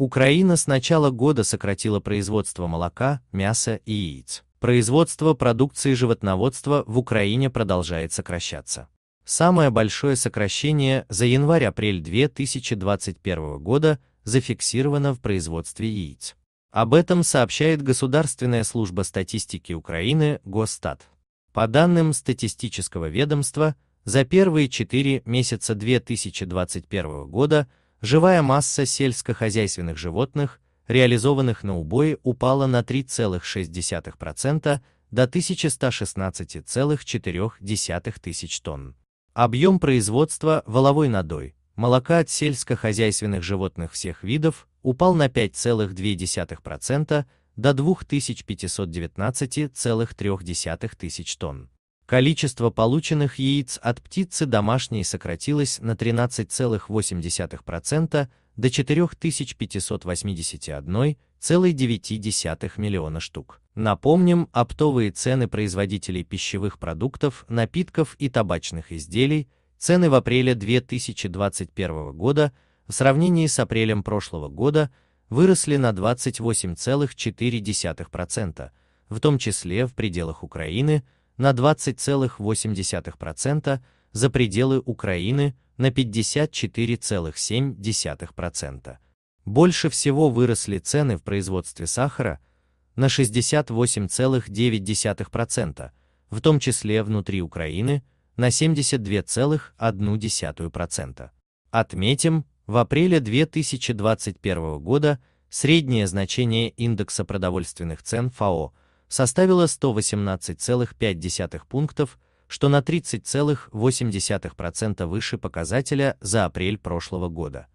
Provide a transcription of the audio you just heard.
Украина с начала года сократила производство молока, мяса и яиц. Производство продукции животноводства в Украине продолжает сокращаться. Самое большое сокращение за январь-апрель 2021 года зафиксировано в производстве яиц. Об этом сообщает Государственная служба статистики Украины Госстат. По данным статистического ведомства, за первые четыре месяца 2021 года живая масса сельскохозяйственных животных, реализованных на убое, упала на 3,6% до 1116,4 тысяч тонн. Объем производства воловой надой, молока от сельскохозяйственных животных всех видов упал на 5,2% до 2519,3 тысяч тонн. Количество полученных яиц от птицы домашней сократилось на 13,8% до 4581,9 миллиона штук. Напомним, оптовые цены производителей пищевых продуктов, напитков и табачных изделий, цены в апреле 2021 года в сравнении с апрелем прошлого года выросли на 28,4%, в том числе в пределах Украины – на 20,8%, за пределы Украины на 54,7%. Больше всего выросли цены в производстве сахара на 68,9%, в том числе внутри Украины на 72,1%. Отметим, в апреле 2021 года среднее значение индекса продовольственных цен ФАО – составила 118,5 пунктов, что на 30,8% выше показателя за апрель прошлого года.